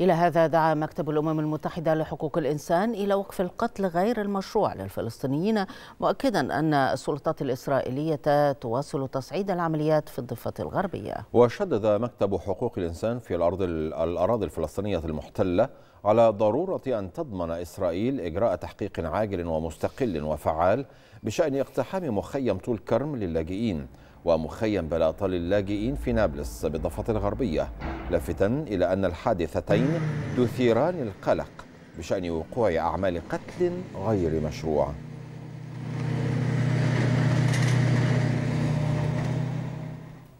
إلى هذا دعا مكتب الأمم المتحدة لحقوق الإنسان إلى وقف القتل غير المشروع للفلسطينيين مؤكدا أن السلطات الإسرائيلية تواصل تصعيد العمليات في الضفة الغربية وشدد مكتب حقوق الإنسان في الأرض الأراضي الفلسطينية المحتلة على ضرورة أن تضمن إسرائيل إجراء تحقيق عاجل ومستقل وفعال بشأن اقتحام مخيم طول كرم للاجئين ومخيم بلاطال اللاجئين في نابلس بالضفة الغربية لافتا إلى أن الحادثتين تثيران القلق بشأن وقوع أعمال قتل غير مشروع